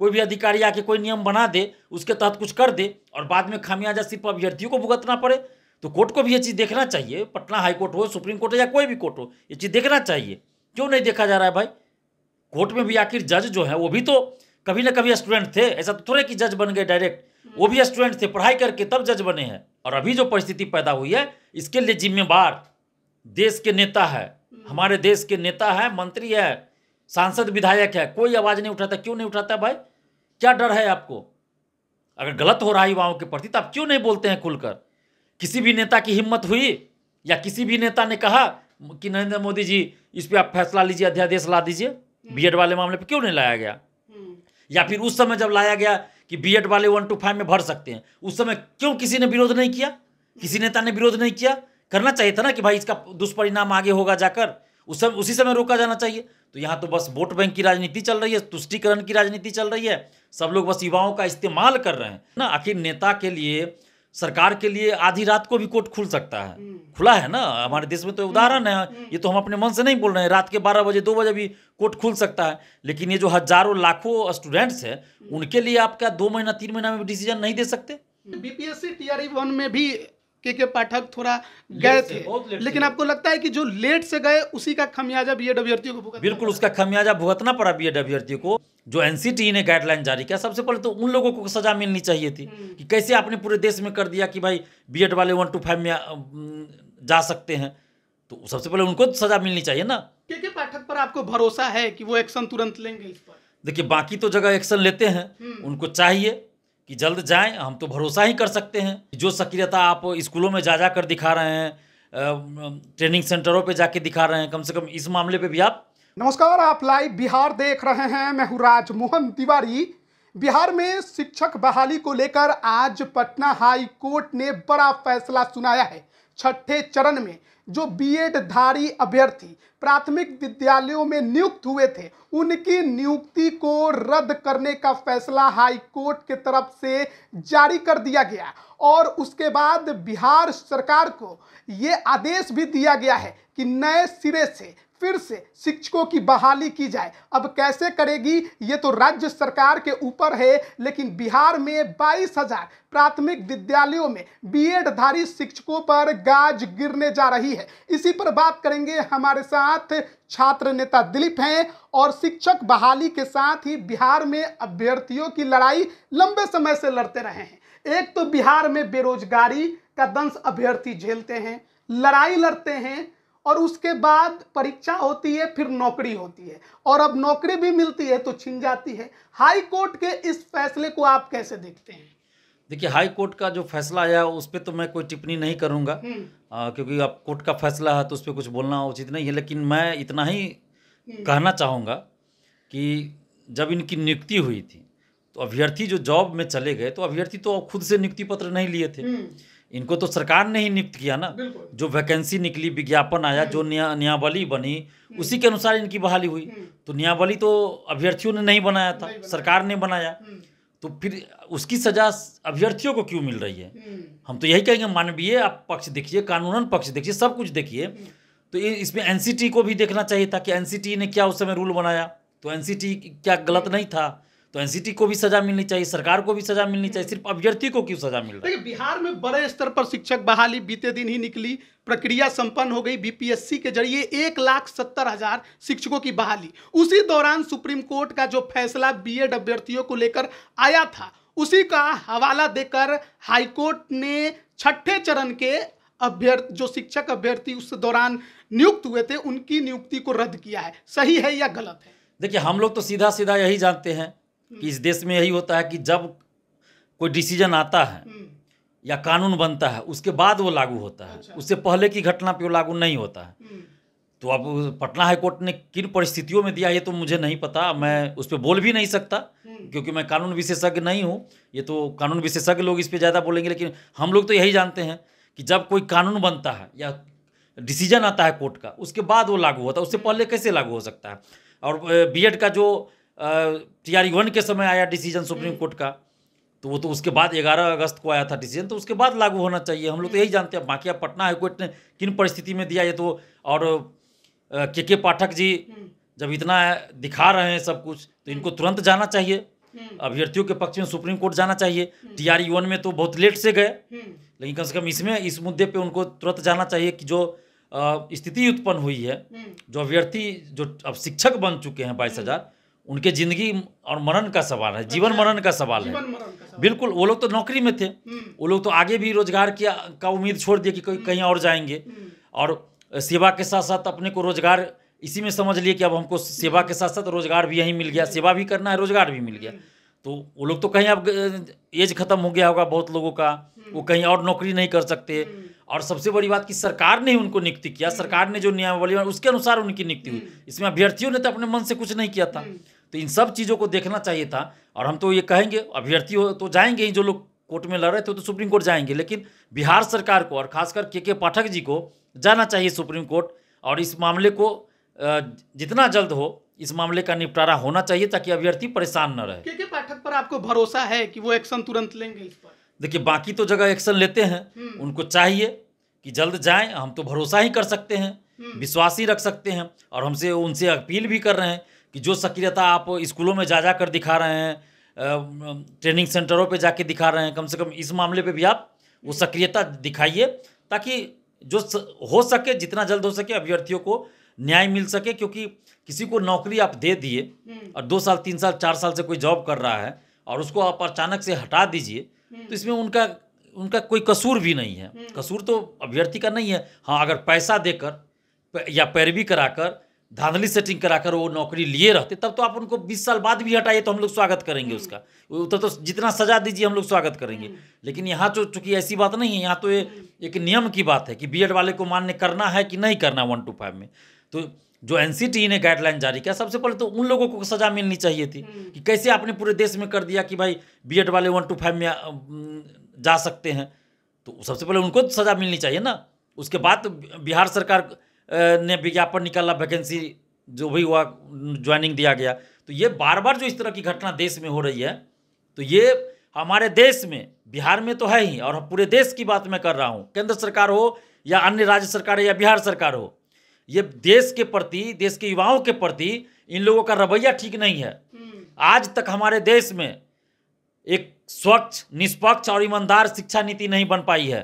कोई भी अधिकारी आके कोई नियम बना दे उसके तहत कुछ कर दे और बाद में खामियाजा सिर्फ अभ्यर्थियों को भुगतना पड़े तो कोर्ट को भी ये चीज़ देखना चाहिए पटना हाई कोर्ट हो सुप्रीम कोर्ट हो या कोई भी कोर्ट हो ये चीज़ देखना चाहिए क्यों नहीं देखा जा रहा है भाई कोर्ट में भी आखिर जज जो है वो भी तो कभी ना कभी स्टूडेंट थे ऐसा तो थोड़े कि जज बन गए डायरेक्ट वो भी स्टूडेंट थे पढ़ाई करके तब जज बने हैं और अभी जो परिस्थिति पैदा हुई है इसके लिए जिम्मेवार देश के नेता है हमारे देश के नेता है मंत्री है सांसद विधायक है कोई आवाज़ नहीं उठाता क्यों नहीं उठाता भाई क्या डर है आपको अगर गलत हो रहा है युवाओं के प्रति तो आप क्यों नहीं बोलते हैं खुलकर किसी भी नेता की हिम्मत हुई या किसी भी नेता ने कहा कि नरेंद्र मोदी जी इस पर आप फैसला लीजिए अध्यादेश ला दीजिए बीएड हम्म। वाले मामले पर क्यों नहीं लाया गया हम्म। या फिर उस समय जब लाया गया कि बीएड वाले वन टू फाइव में भर सकते हैं उस समय क्यों किसी ने विरोध नहीं किया किसी हम्म। नेता ने विरोध नहीं किया करना चाहिए था ना कि भाई इसका दुष्परिणाम आगे होगा जाकर उस समय उसी समय रोका जाना चाहिए तो यहाँ तो बस वोट बैंक की राजनीति चल रही है तुष्टिकरण की राजनीति चल रही है सब लोग बस युवाओं का इस्तेमाल कर रहे हैं ना आखिर नेता के लिए सरकार के लिए आधी रात को भी कोर्ट खुल सकता है हम्म। खुला है ना हमारे देश में तो हम्म। उदाहरण है हम्म। ये तो हम अपने मन से नहीं बोल रहे हैं रात के बारह बजे दो बजे भी कोर्ट खुल सकता है लेकिन ये जो हजारों लाखों स्टूडेंट्स हैं उनके लिए आप क्या दो महीना तीन महीना में डिसीजन नहीं दे सकते बीपीएससी टीआरई वन में भी के के पाठक थोड़ा गए थे लेकिन आपको लगता है कि जो लेट से गए उसी का खमियाजा बी अभ्यर्थियों को बिल्कुल उसका खमियाजा भुगतना पड़ा बी अभ्यर्थियों को जो एनसीटी e ने गाइडलाइन जारी किया सबसे पहले तो उन लोगों को सजा मिलनी चाहिए थी हम्म। कि कैसे आपने पूरे देश में कर दिया कि भाई बी वाले वन टू फाइव में जा सकते हैं तो सबसे पहले उनको सजा मिलनी चाहिए ना के के पाठक पर आपको भरोसा है कि वो एक्शन तुरंत लेंगे इस पर देखिए बाकी तो जगह एक्शन लेते हैं हम्म। उनको चाहिए कि जल्द जाएं हम तो भरोसा ही कर सकते हैं जो सक्रियता आप स्कूलों में जा जा कर दिखा रहे हैं ट्रेनिंग सेंटरों पे जाके दिखा रहे हैं कम से कम इस मामले पे भी आप नमस्कार आप लाइव बिहार देख रहे हैं मैं हूँ राजमोहन तिवारी बिहार में शिक्षक बहाली को लेकर आज पटना हाई कोर्ट ने बड़ा फैसला सुनाया है छठे चरण में जो बीएड धारी अभ्यर्थी प्राथमिक विद्यालयों में नियुक्त हुए थे उनकी नियुक्ति को रद्द करने का फैसला हाईकोर्ट के तरफ से जारी कर दिया गया और उसके बाद बिहार सरकार को ये आदेश भी दिया गया है कि नए सिरे से फिर से शिक्षकों की बहाली की जाए अब कैसे करेगी ये तो राज्य सरकार के ऊपर है लेकिन बिहार में बाईस हजार प्राथमिक विद्यालयों में बीएडधारी शिक्षकों पर गाज गिरने जा रही है इसी पर बात करेंगे हमारे साथ छात्र नेता दिलीप हैं और शिक्षक बहाली के साथ ही बिहार में अभ्यर्थियों की लड़ाई लंबे समय से लड़ते रहे हैं एक तो बिहार में बेरोजगारी का दंश अभ्यर्थी झेलते हैं लड़ाई लड़ते हैं और उसके बाद परीक्षा होती है फिर नौकरी होती है और अब नौकरी भी मिलती है तो छिन जाती है हाई कोर्ट के इस फैसले को आप कैसे देखते हैं देखिए हाई कोर्ट का जो फैसला आया उस पर तो मैं कोई टिप्पणी नहीं करूंगा हम्म। आ, क्योंकि अब कोर्ट का फैसला है तो उस पर कुछ बोलना उचित नहीं है लेकिन मैं इतना ही हम्म। कहना चाहूँगा कि जब इनकी नियुक्ति हुई थी तो अभ्यर्थी जो जॉब में चले गए तो अभ्यर्थी तो खुद से नियुक्ति पत्र नहीं लिए थे हम्म। इनको तो सरकार ने ही नियुक्त किया ना जो वैकेंसी निकली विज्ञापन आया जो निया न्यायावली बनी हम्म। उसी के अनुसार इनकी बहाली हुई हम्म। तो नियावली तो अभ्यर्थियों ने नहीं बनाया था नहीं बनाया। सरकार ने बनाया हम्म। तो फिर उसकी सजा अभ्यर्थियों को क्यों मिल रही है हम तो यही कहेंगे मानवीय आप पक्ष देखिए कानूनन पक्ष देखिए सब कुछ देखिए तो इसमें एन को भी देखना चाहिए था कि एन ने क्या उस समय रूल बनाया तो एन क्या गलत नहीं था तो एनसीटी को भी सजा मिलनी चाहिए सरकार को भी सजा मिलनी चाहिए सिर्फ अभ्यर्थी को क्यों सजा मिल रही है बिहार में बड़े स्तर पर शिक्षक बहाली बीते दिन ही निकली प्रक्रिया संपन्न हो गई बीपीएससी के जरिए एक लाख सत्तर हजार शिक्षकों की बहाली उसी दौरान सुप्रीम कोर्ट का जो फैसला बी अभ्यर्थियों को लेकर आया था उसी का हवाला देकर हाईकोर्ट ने छठे चरण के अभ्यर्थी जो शिक्षक अभ्यर्थी उस दौरान नियुक्त हुए थे उनकी नियुक्ति को रद्द किया है सही है या गलत है देखिए हम लोग तो सीधा सीधा यही जानते हैं कि इस देश में यही होता है कि जब कोई डिसीजन आता है हम्म। या कानून बनता है उसके बाद वो लागू होता है अच्छा। उससे पहले की घटना पे वो लागू नहीं होता है हम्म। तो अब पटना हाईकोर्ट ने किन परिस्थितियों में दिया ये तो मुझे नहीं पता मैं उस पर बोल भी नहीं सकता हम्म। क्योंकि मैं कानून विशेषज्ञ नहीं हूँ ये तो कानून विशेषज्ञ लोग इस पर ज़्यादा बोलेंगे लेकिन हम लोग तो यही जानते हैं कि जब कोई कानून बनता है या डिसीजन आता है कोर्ट का उसके बाद वो लागू होता है उससे पहले कैसे लागू हो सकता है और बी का जो टीआरई वन के समय आया डिसीजन सुप्रीम कोर्ट का तो वो तो उसके बाद 11 अगस्त को आया था डिसीजन तो उसके बाद लागू होना चाहिए हम लोग तो यही जानते हैं बाकी अब पटना हाईकोर्ट ने किन परिस्थिति में दिया ये तो और के के पाठक जी जब इतना दिखा रहे हैं सब कुछ तो इनको तुरंत जाना चाहिए अभ्यर्थियों के पक्ष में सुप्रीम कोर्ट जाना चाहिए टीआरई वन में तो बहुत लेट से गए लेकिन कम से कम इसमें इस मुद्दे पे उनको तुरंत जाना चाहिए कि जो स्थिति उत्पन्न हुई है जो अभ्यर्थी जो अब शिक्षक बन चुके हैं बाईस हजार उनके जिंदगी और मरण का सवाल है जीवन अच्छा। मरण का सवाल है बिल्कुल वो लोग तो नौकरी में थे हम्म। वो लोग तो आगे भी रोजगार की का उम्मीद छोड़ दिए कि हम्म। कहीं और जाएंगे हम्म। और सेवा के साथ साथ अपने को रोजगार इसी में समझ लिए कि अब हमको सेवा के साथ साथ रोजगार भी यहीं मिल गया सेवा भी करना है रोजगार भी मिल गया तो वो लोग तो कहीं अब एज खत्म हो गया होगा बहुत लोगों का वो कहीं और नौकरी नहीं कर सकते और सबसे बड़ी बात कि सरकार ने उनको नियुक्ति किया सरकार ने जो नियमावली उसके अनुसार उनकी नियुक्ति हुई इसमें अभ्यर्थियों ने तो अपने मन से कुछ नहीं किया था तो इन सब चीज़ों को देखना चाहिए था और हम तो ये कहेंगे अभ्यर्थी हो तो जाएंगे ही जो लोग कोर्ट में लड़ रहे थे तो सुप्रीम कोर्ट जाएंगे लेकिन बिहार सरकार को और खासकर के के पाठक जी को जाना चाहिए सुप्रीम कोर्ट और इस मामले को जितना जल्द हो इस मामले का निपटारा होना चाहिए ताकि अभ्यर्थी परेशान न रहे के के पाठक पर आपको भरोसा है कि वो एक्शन तुरंत लेंगे इस पर देखिए बाकी तो जगह एक्शन लेते हैं हम्म। उनको चाहिए कि जल्द जाएं हम तो भरोसा ही कर सकते हैं हम्म। विश्वास ही रख सकते हैं और हमसे उनसे अपील भी कर रहे हैं कि जो सक्रियता आप स्कूलों में जा जा कर दिखा रहे हैं ट्रेनिंग सेंटरों पे जाके दिखा रहे हैं कम से कम इस मामले पे भी आप वो सक्रियता दिखाइए ताकि जो स, हो सके जितना जल्द हो सके अभ्यर्थियों को न्याय मिल सके क्योंकि किसी को नौकरी आप दे दिए हम्म। और दो साल तीन साल चार साल से कोई जॉब कर रहा है और उसको आप अचानक से हटा दीजिए हम्म। तो इसमें उनका उनका कोई कसूर भी नहीं है हम्म। कसूर तो अभ्यर्थी का नहीं है हाँ अगर पैसा देकर या पैरवी कराकर धांधली सेटिंग कराकर वो नौकरी लिए रहते तब तो आप उनको 20 साल बाद भी हटाइए तो हम लोग स्वागत करेंगे उसका हम्म। तो, तो जितना सजा दीजिए हम लोग स्वागत करेंगे हम्म। लेकिन यहाँ तो चूंकि ऐसी बात नहीं है यहाँ तो ये हम्म। एक नियम की बात है कि बीएड वाले को मान्य करना है कि नहीं करना वन टू फाइव में तो जो एन ने गाइडलाइन जारी किया सबसे पहले तो उन लोगों को सज़ा मिलनी चाहिए थी कि कैसे आपने पूरे देश में कर दिया कि भाई बी वाले वन टू फाइव में जा सकते हैं तो सबसे पहले उनको सज़ा मिलनी चाहिए ना उसके बाद बिहार सरकार ने विज्ञापन निकाला वैकेंसी जो भी हुआ ज्वाइनिंग दिया गया तो ये बार बार जो इस तरह की घटना देश में हो रही है तो ये हमारे देश में बिहार में तो है ही और पूरे देश की बात मैं कर रहा हूँ केंद्र सरकार हो या अन्य राज्य सरकार या बिहार सरकार हो ये देश के प्रति देश के युवाओं के प्रति इन लोगों का रवैया ठीक नहीं है हम्म। आज तक हमारे देश में एक स्वच्छ निष्पक्ष और ईमानदार शिक्षा नीति नहीं बन पाई है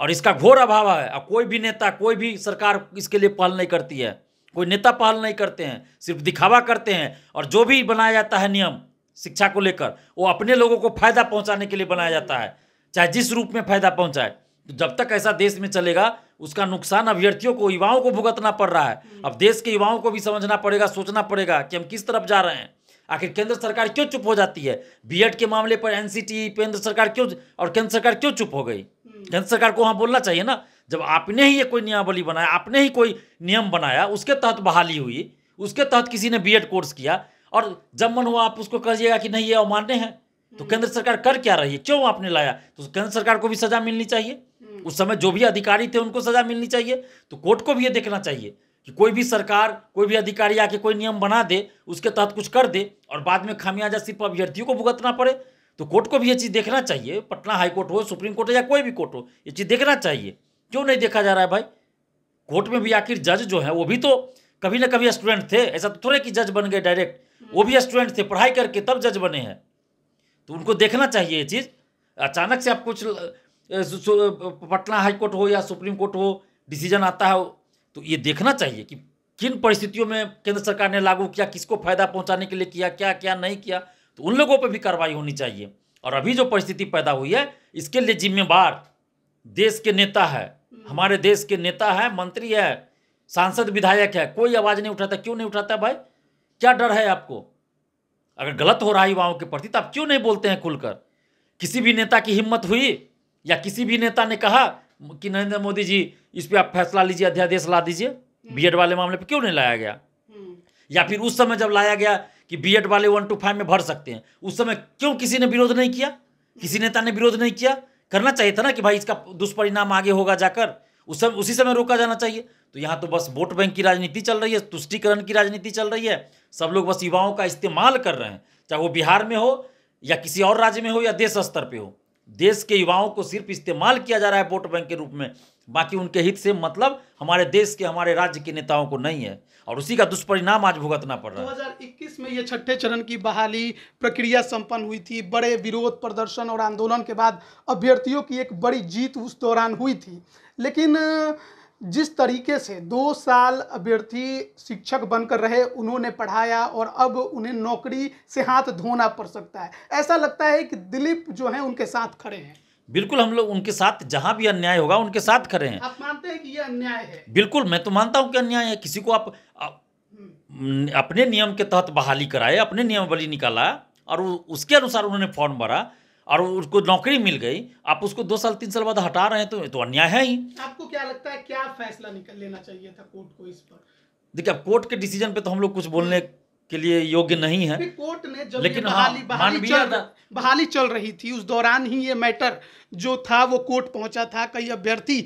और इसका घोर अभाव है और कोई भी नेता कोई भी सरकार इसके लिए पहल नहीं करती है कोई नेता पहल नहीं करते हैं सिर्फ दिखावा करते हैं और जो भी बनाया जाता है नियम शिक्षा को लेकर वो अपने लोगों को फायदा पहुंचाने के लिए बनाया जाता है चाहे जिस रूप में फायदा पहुंचाए तो जब तक ऐसा देश में चलेगा उसका नुकसान अभ्यर्थियों को युवाओं को भुगतना पड़ रहा है हम्म। अब देश के युवाओं को भी समझना पड़ेगा सोचना पड़ेगा कि हम किस तरफ जा रहे हैं आखिर केंद्र सरकार क्यों चुप हो जाती है बीएड के मामले पर एनसीटी केंद्र सरकार क्यों और केंद्र सरकार क्यों चुप हो गई केंद्र सरकार को वहाँ बोलना चाहिए ना जब आपने ही ये कोई नियमावली बनाया आपने ही कोई नियम बनाया उसके तहत बहाली हुई उसके तहत किसी ने बीएड कोर्स किया और जब मन हुआ आप उसको कहिएगा कि नहीं ये अमान्य है तो हम्म। केंद्र सरकार कर क्या रही है क्यों आपने लाया तो केंद्र सरकार को भी सजा मिलनी चाहिए हम्म। उस समय जो भी अधिकारी थे उनको सजा मिलनी चाहिए तो कोर्ट को भी ये देखना चाहिए कि कोई भी सरकार कोई भी अधिकारी आके कोई नियम बना दे उसके तहत कुछ कर दे और बाद में खामियाजा सिर्फ अभ्यर्थियों को भुगतना पड़े तो कोर्ट को भी ये चीज़ देखना चाहिए पटना हाई कोर्ट हो सुप्रीम कोर्ट हो या कोई भी कोर्ट हो ये चीज़ देखना चाहिए क्यों नहीं देखा जा रहा है भाई कोर्ट में भी आखिर जज जो है वो भी तो कभी ना कभी स्टूडेंट थे ऐसा तो थोड़े कि जज बन गए डायरेक्ट वो भी स्टूडेंट थे पढ़ाई करके तब जज बने हैं तो उनको देखना चाहिए ये चीज़ अचानक से आप कुछ पटना हाई कोर्ट हो या सुप्रीम कोर्ट हो डिसीजन आता है तो ये देखना चाहिए कि किन परिस्थितियों में केंद्र सरकार ने लागू किया किसको फायदा पहुंचाने के लिए किया क्या क्या नहीं किया तो उन लोगों पर भी कार्रवाई होनी चाहिए और अभी जो परिस्थिति पैदा हुई है इसके लिए जिम्मेवार देश के नेता है हमारे देश के नेता है मंत्री है सांसद विधायक है कोई आवाज़ नहीं उठाता क्यों नहीं उठाता भाई क्या डर है आपको अगर गलत हो रहा है युवाओं के प्रति तो आप क्यों नहीं बोलते हैं खुलकर किसी भी नेता की हिम्मत हुई या किसी भी नेता ने कहा कि नरेंद्र मोदी जी इस पर आप फैसला लीजिए अध्यादेश ला दीजिए बी हम्म। वाले मामले पर क्यों नहीं लाया गया हम्म। या फिर उस समय जब लाया गया कि बीएड वाले वन टू फाइव में भर सकते हैं उस समय क्यों किसी ने विरोध नहीं किया किसी नेता ने विरोध नहीं किया करना चाहिए था ना कि भाई इसका दुष्परिणाम आगे होगा जाकर उस समय उसी समय रोका जाना चाहिए तो यहाँ तो बस वोट बैंक की राजनीति चल रही है तुष्टिकरण की राजनीति चल रही है सब लोग बस युवाओं का इस्तेमाल कर रहे हैं चाहे वो बिहार में हो या किसी और राज्य में हो या देश स्तर पर हो देश के युवाओं को सिर्फ इस्तेमाल किया जा रहा है वोट बैंक के रूप में बाकी उनके हित से मतलब हमारे देश के हमारे राज्य के नेताओं को नहीं है और उसी का दुष्परिणाम आज भुगतना पड़ रहा है 2021 में ये छठे चरण की बहाली प्रक्रिया संपन्न हुई थी बड़े विरोध प्रदर्शन और आंदोलन के बाद अभ्यर्थियों की एक बड़ी जीत उस दौरान हुई थी लेकिन जिस तरीके से दो साल अभ्यर्थी शिक्षक बनकर रहे उन्होंने पढ़ाया और अब उन्हें नौकरी से हाथ धोना पड़ सकता है ऐसा लगता है कि दिलीप जो है उनके साथ खड़े हैं बिल्कुल हम लोग उनके साथ जहां भी अन्याय होगा उनके साथ खड़े हैं आप मानते हैं कि ये अन्याय है बिल्कुल मैं तो मानता हूं कि अन्याय है किसी को आप, आप हम्म। अपने नियम के तहत बहाली कराए अपने नियमावली निकाला और उसके अनुसार उन्होंने फॉर्म भरा और उसको नौकरी मिल गई आप उसको दो साल तीन साल बाद हटा रहे हैं तो तो अन्याय है ही आपको क्या लगता है क्या फैसला निकल लेना चाहिए था कोर्ट को इस पर देखिए अब कोर्ट के डिसीजन पे तो हम लोग कुछ बोलने के लिए योग्य नहीं है कोर्ट ने जब लेकिन हाँ, बहाली बहाली चल, बहाली चल रही थी उस दौरान ही ये मैटर जो था वो कोर्ट पहुंचा था कई अभ्यर्थी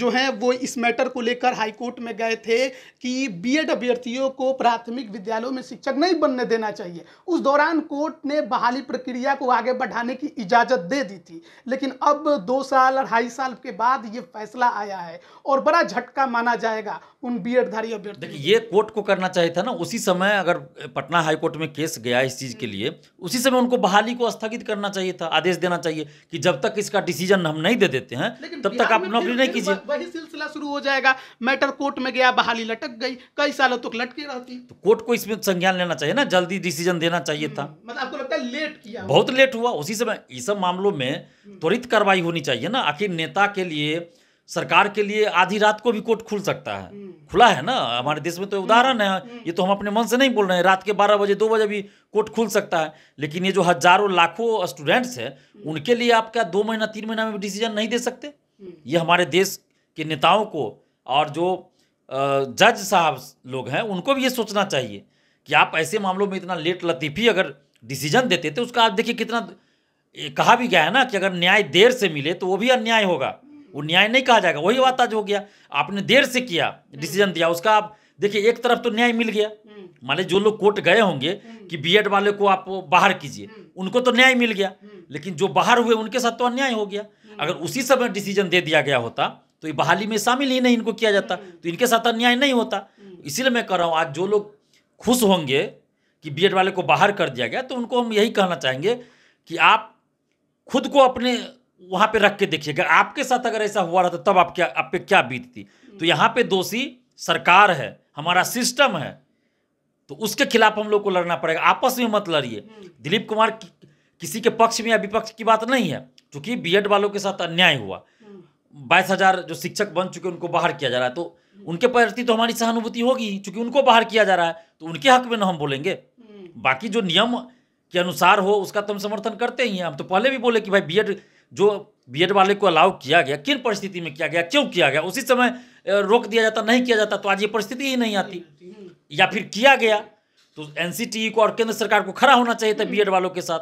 जो हैं वो इस मैटर को लेकर हाई कोर्ट में गए थे कि बीएड अभ्यर्थियों को प्राथमिक विद्यालयों में शिक्षक नहीं बनने देना चाहिए उस दौरान कोर्ट ने बहाली प्रक्रिया को आगे बढ़ाने की इजाज़त दे दी थी लेकिन अब दो साल अढ़ाई साल के बाद ये फैसला आया है और बड़ा झटका माना जाएगा उन बी एडधारी अभ्यर्थी ये कोर्ट को करना चाहिए था ना उसी समय अगर पटना हाईकोर्ट में केस गया इस चीज़ के लिए उसी समय उनको बहाली को स्थगित करना चाहिए था आदेश देना चाहिए कि जब तक इसका डिसीजन हम नहीं दे देते हैं तब तक आप नौकरी नहीं कीजिए वही सिलसिला शुरू हो जाएगा मैटर कोर्ट में गया बहाली लटक गई कई सालों तक लटकी रहती तो कोर्ट को इसमें संज्ञान लेना चाहिए ना जल्दी डिसीजन देना चाहिए था हम्म, मतलब आपको लगता है लेट किया बहुत लेट हुआ उसी समय इस मामलों में हम्म। त्वरित कार्रवाई होनी चाहिए ना आखिर नेता के लिए सरकार के लिए आधी रात को भी कोर्ट खुल सकता है खुला है ना हमारे देश में तो उदाहरण है ये तो हम अपने मन से नहीं बोल रहे हैं रात के बारह बजे दो बजे भी कोर्ट खुल सकता है लेकिन ये जो हजारों लाखों स्टूडेंट्स हैं उनके लिए आप क्या दो महीना तीन महीना में डिसीजन नहीं दे सकते ये हमारे देश के नेताओं को और जो जज साहब लोग हैं उनको भी ये सोचना चाहिए कि आप ऐसे मामलों में इतना लेट लतीफ़ी अगर डिसीजन देते थे तो उसका आप देखिए कितना कहा भी गया है ना कि अगर न्याय देर से मिले तो वो भी अन्याय होगा वो न्याय नहीं कहा जाएगा वही आज हो गया आपने देर से किया डिसीजन दिया उसका आप देखिए एक तरफ तो न्याय मिल गया माने जो लोग कोर्ट गए होंगे कि बीएड वाले को आप बाहर कीजिए उनको तो न्याय मिल गया लेकिन जो बाहर हुए उनके साथ तो अन्याय हो गया अगर उसी समय डिसीजन दे दिया गया होता तो ये बहाली में शामिल ही नहीं इनको किया जाता तो इनके साथ अन्याय नहीं होता इसीलिए मैं कह रहा हूँ आज जो लोग खुश होंगे कि बी वाले को बाहर कर दिया गया तो उनको हम यही कहना चाहेंगे कि आप खुद को अपने वहां पे रख के देखिए अगर आपके साथ अगर ऐसा हुआ रहता तो तब आप क्या आप पे क्या बीतती तो यहाँ पे दोषी सरकार है हमारा सिस्टम है तो उसके खिलाफ हम लोग को लड़ना पड़ेगा आपस में मत लड़िए हम्म। दिलीप कुमार कि, किसी के पक्ष में या विपक्ष की बात नहीं है क्योंकि बी वालों के साथ अन्याय हुआ हम्म। बाईस हजार जो शिक्षक बन चुके उनको बाहर किया जा रहा है तो उनके प्रति तो हमारी सहानुभूति होगी चूंकि उनको बाहर किया जा रहा है तो उनके हक में ना हम बोलेंगे हम्म। बाकी जो नियम के अनुसार हो उसका तो हम समर्थन करते ही हैं हम तो पहले भी बोले कि भाई बीएड जो बी वाले को अलाउ किया गया किन परिस्थिति में किया गया क्यों किया गया उसी समय रोक दिया जाता नहीं किया जाता तो आज ये परिस्थिति ही नहीं आती या फिर किया गया तो एन e को और केंद्र सरकार को खड़ा होना चाहिए था बी हम्म। वालों के साथ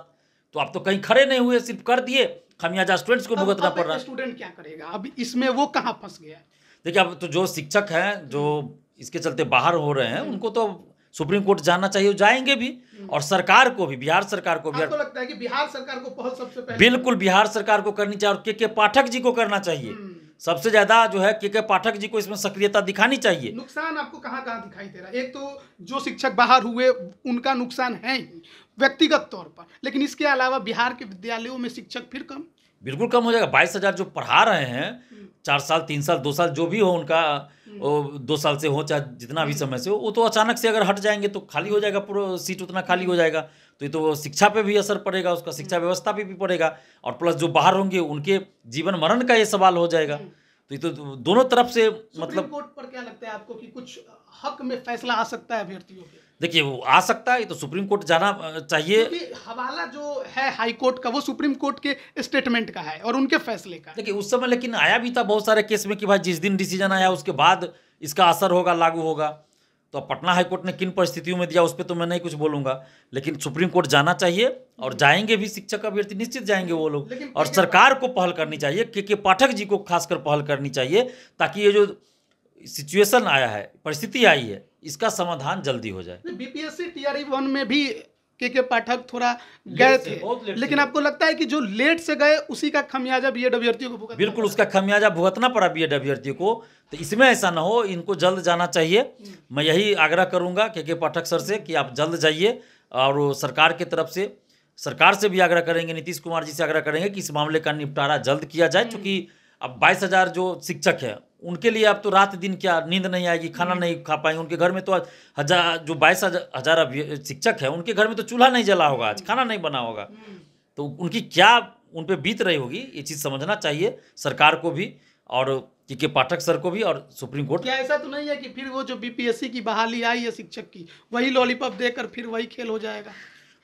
तो आप तो कहीं खड़े नहीं हुए सिर्फ कर दिए खमियाजा स्टूडेंट्स को भुगतना पड़ रहा है स्टूडेंट क्या करेगा अब इसमें वो कहाँ फंस गया देखिए अब तो जो शिक्षक हैं जो इसके चलते बाहर हो रहे हैं हम्म। उनको तो सुप्रीम कोर्ट जाना चाहिए जाएंगे भी हम्म। और सरकार को भी बिहार सरकार को भी लगता है कि बिहार सरकार को सबसे पहले बिल्कुल बिहार सरकार को करनी चाहिए और के के पाठक जी को करना चाहिए हम्म। सबसे ज्यादा जो है के के पाठक जी को इसमें सक्रियता दिखानी चाहिए नुकसान आपको कहाँ कहाँ दिखाई दे रहा है एक तो जो शिक्षक बाहर हुए उनका नुकसान है व्यक्तिगत तौर पर लेकिन इसके अलावा बिहार के विद्यालयों में शिक्षक फिर कम बिल्कुल कम हो जाएगा बाईस हज़ार जो पढ़ा रहे हैं हम्म। चार साल तीन साल दो साल जो भी हो उनका हम्म। दो साल से हो चाहे जितना भी हम्म। समय से हो वो तो अचानक से अगर हट जाएंगे तो खाली हो जाएगा पूरा सीट उतना खाली हो जाएगा तो ये तो शिक्षा पे भी असर पड़ेगा उसका शिक्षा व्यवस्था पे भी, भी पड़ेगा और प्लस जो बाहर होंगे उनके जीवन मरण का ये सवाल हो जाएगा तो तो दोनों तरफ से मतलब कोर्ट पर क्या लगता है आपको कि कुछ हक में फैसला आ सकता है अभ्यर्थियों के देखिए वो आ सकता है तो सुप्रीम कोर्ट जाना चाहिए हवाला जो है हाई कोर्ट का वो सुप्रीम कोर्ट के स्टेटमेंट का है और उनके फैसले का देखिए उस समय लेकिन आया भी था बहुत सारे केस में कि भाई जिस दिन डिसीजन आया उसके बाद इसका असर होगा लागू होगा तो अब पटना हाईकोर्ट ने किन परिस्थितियों में दिया उस पर तो मैं नहीं कुछ बोलूंगा लेकिन सुप्रीम कोर्ट जाना चाहिए और जाएंगे भी शिक्षक अभ्यर्थी निश्चित जाएंगे वो लोग और सरकार को पहल करनी चाहिए के के पाठक जी को खासकर पहल करनी चाहिए ताकि ये जो सिचुएशन आया है परिस्थिति आई है इसका समाधान जल्दी हो जाए बीपीएससी टीआरई वन में भी के के पाठक थोड़ा गए थे लेकिन आपको लगता है कि जो लेट से गए उसी का खमियाजा बी को बिल्कुल उसका खमियाजा भुगतना पड़ा बी को तो इसमें ऐसा ना हो इनको जल्द जाना चाहिए हम्म। मैं यही आग्रह करूंगा के के पाठक सर से कि आप जल्द जाइए और सरकार की तरफ से सरकार से भी आग्रह करेंगे नीतीश कुमार जी से आग्रह करेंगे कि इस मामले का निपटारा जल्द किया जाए क्योंकि हम्म। अब बाईस हजार जो शिक्षक है उनके लिए अब तो रात दिन क्या नींद नहीं आएगी खाना नहीं खा पाएंगे उनके घर में तो हजार जो बाईस हजार शिक्षक है उनके घर में तो चूल्हा नहीं जला होगा आज खाना नहीं बना होगा तो उनकी क्या उन पर बीत रही होगी ये चीज़ समझना चाहिए सरकार को भी और के पाठक सर को भी और सुप्रीम कोर्ट क्या ऐसा तो नहीं है कि फिर वो जो बीपीएससी की बहाली आई है शिक्षक की वही लॉलीपॉप देकर फिर वही खेल हो जाएगा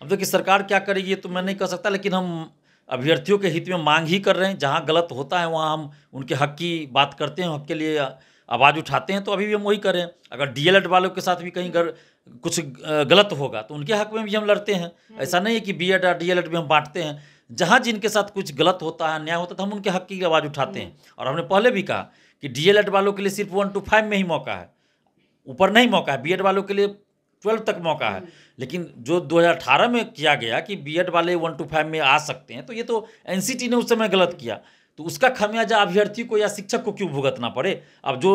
अब देखिए सरकार क्या करेगी ये तो मैं नहीं कह सकता लेकिन हम अभ्यर्थियों के हित में मांग ही कर रहे हैं जहाँ गलत होता है वहाँ हम उनके हक की बात करते हैं हक के लिए आवाज़ उठाते हैं तो अभी भी हम वही करें अगर डीएलएड वालों के साथ भी कहीं गर, कुछ गलत होगा तो उनके हक में भी हम लड़ते हैं हम्म। ऐसा नहीं है कि बी एड और डी में हम बांटते हैं जहाँ जिनके साथ कुछ गलत होता है न्याय होता है तो हम उनके हक की आवाज़ उठाते हैं हम्म। और हमने पहले भी कहा कि डी वालों के लिए सिर्फ वन टू फाइव में ही मौका है ऊपर नहीं मौका है बी वालों के लिए ट्वेल्व तक मौका है लेकिन जो 2018 में किया गया कि बीएड वाले वन टू फाइव में आ सकते हैं तो ये तो एनसीटी ने उस समय गलत किया तो उसका खमियाजा अभ्यर्थी को या शिक्षक को क्यों भुगतना पड़े अब जो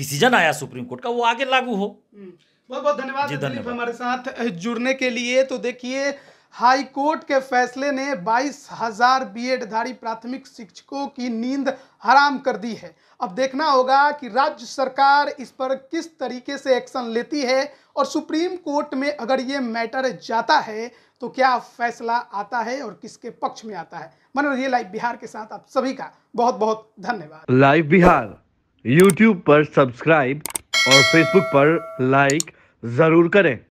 डिसीजन आया सुप्रीम कोर्ट का वो आगे लागू हो हम्म। बहुत बहुत धन्यवाद हमारे साथ जुड़ने के लिए तो देखिए हाई कोर्ट के फैसले ने बाईस हजार बीएडधारी प्राथमिक शिक्षकों की नींद हराम कर दी है अब देखना होगा कि राज्य सरकार इस पर किस तरीके से एक्शन लेती है और सुप्रीम कोर्ट में अगर ये मैटर जाता है तो क्या फैसला आता है और किसके पक्ष में आता है मन ये लाइव बिहार के साथ आप सभी का बहुत बहुत धन्यवाद लाइव बिहार यूट्यूब पर सब्सक्राइब और फेसबुक पर लाइक जरूर करें